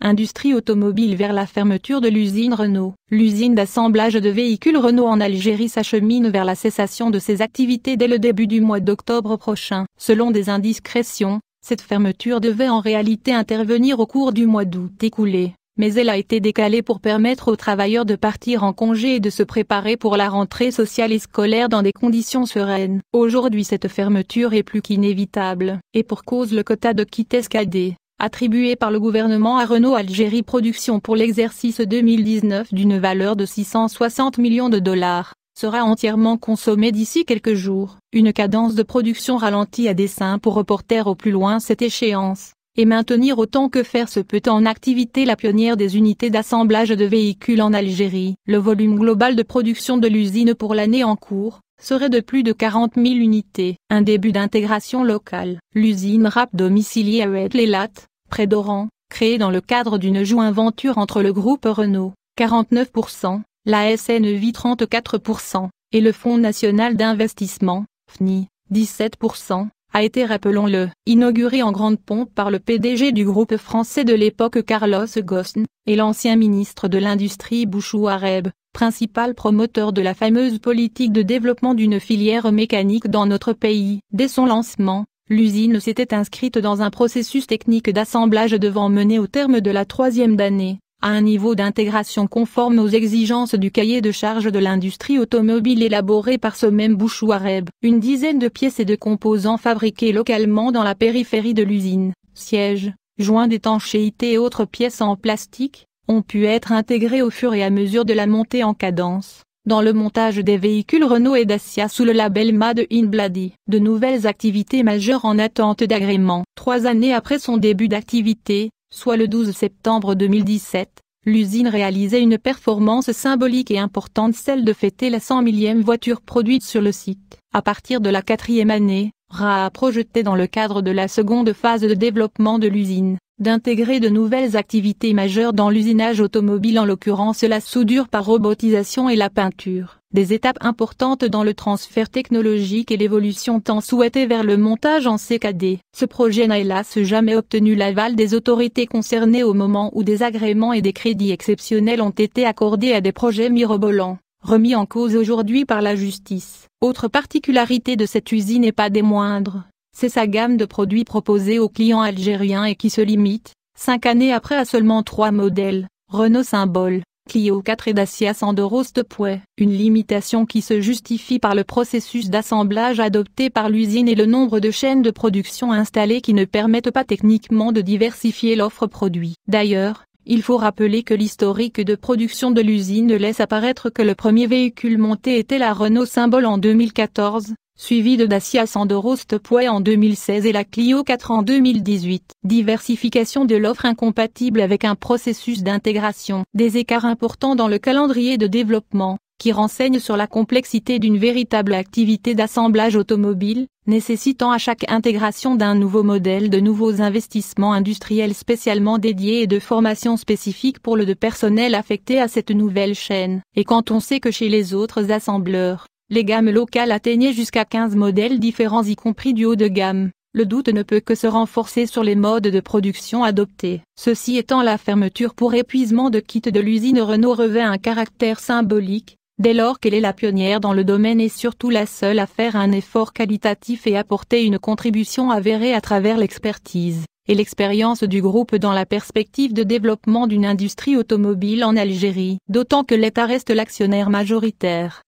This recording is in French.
Industrie automobile vers la fermeture de l'usine Renault. L'usine d'assemblage de véhicules Renault en Algérie s'achemine vers la cessation de ses activités dès le début du mois d'octobre prochain. Selon des indiscrétions, cette fermeture devait en réalité intervenir au cours du mois d'août écoulé mais elle a été décalée pour permettre aux travailleurs de partir en congé et de se préparer pour la rentrée sociale et scolaire dans des conditions sereines. Aujourd'hui cette fermeture est plus qu'inévitable, et pour cause le quota de kit escadé, attribué par le gouvernement à Renault Algérie Production pour l'exercice 2019 d'une valeur de 660 millions de dollars, sera entièrement consommé d'ici quelques jours. Une cadence de production ralentie à dessein pour reporter au plus loin cette échéance et maintenir autant que faire se peut en activité la pionnière des unités d'assemblage de véhicules en Algérie. Le volume global de production de l'usine pour l'année en cours serait de plus de 40 000 unités. Un début d'intégration locale. L'usine RAP domiciliée à huet les près d'Oran, créée dans le cadre d'une joint-venture entre le groupe Renault, 49%, la SNV 34% et le Fonds national d'investissement, FNI, 17%, a été rappelons-le, inauguré en grande pompe par le PDG du groupe français de l'époque Carlos Ghosn, et l'ancien ministre de l'Industrie Bouchou Areb, principal promoteur de la fameuse politique de développement d'une filière mécanique dans notre pays. Dès son lancement, l'usine s'était inscrite dans un processus technique d'assemblage devant mener au terme de la troisième année à un niveau d'intégration conforme aux exigences du cahier de charge de l'industrie automobile élaboré par ce même Bouchouareb. Une dizaine de pièces et de composants fabriqués localement dans la périphérie de l'usine, sièges, joints d'étanchéité et autres pièces en plastique, ont pu être intégrés au fur et à mesure de la montée en cadence dans le montage des véhicules Renault et Dacia sous le label Made in Blady. De nouvelles activités majeures en attente d'agrément. Trois années après son début d'activité, soit le 12 septembre 2017, l'usine réalisait une performance symbolique et importante, celle de fêter la 100 millième voiture produite sur le site. À partir de la quatrième année, RA a projeté dans le cadre de la seconde phase de développement de l'usine, d'intégrer de nouvelles activités majeures dans l'usinage automobile en l'occurrence la soudure par robotisation et la peinture des étapes importantes dans le transfert technologique et l'évolution tant souhaitée vers le montage en CKD. Ce projet n'a hélas jamais obtenu l'aval des autorités concernées au moment où des agréments et des crédits exceptionnels ont été accordés à des projets mirobolants, remis en cause aujourd'hui par la justice. Autre particularité de cette usine et pas des moindres, c'est sa gamme de produits proposés aux clients algériens et qui se limite, cinq années après à seulement trois modèles, Renault Symbol, Clio 4 et Dacia Sandero Stepway, une limitation qui se justifie par le processus d'assemblage adopté par l'usine et le nombre de chaînes de production installées qui ne permettent pas techniquement de diversifier l'offre produit. D'ailleurs, il faut rappeler que l'historique de production de l'usine laisse apparaître que le premier véhicule monté était la Renault Symbole en 2014, suivi de Dacia Sandero Stepway en 2016 et la Clio 4 en 2018. Diversification de l'offre incompatible avec un processus d'intégration, des écarts importants dans le calendrier de développement, qui renseigne sur la complexité d'une véritable activité d'assemblage automobile, nécessitant à chaque intégration d'un nouveau modèle de nouveaux investissements industriels spécialement dédiés et de formations spécifiques pour le de personnel affecté à cette nouvelle chaîne. Et quand on sait que chez les autres assembleurs, les gammes locales atteignaient jusqu'à 15 modèles différents y compris du haut de gamme. Le doute ne peut que se renforcer sur les modes de production adoptés. Ceci étant la fermeture pour épuisement de kits de l'usine Renault revêt un caractère symbolique, dès lors qu'elle est la pionnière dans le domaine et surtout la seule à faire un effort qualitatif et apporter une contribution avérée à travers l'expertise et l'expérience du groupe dans la perspective de développement d'une industrie automobile en Algérie, d'autant que l'État reste l'actionnaire majoritaire.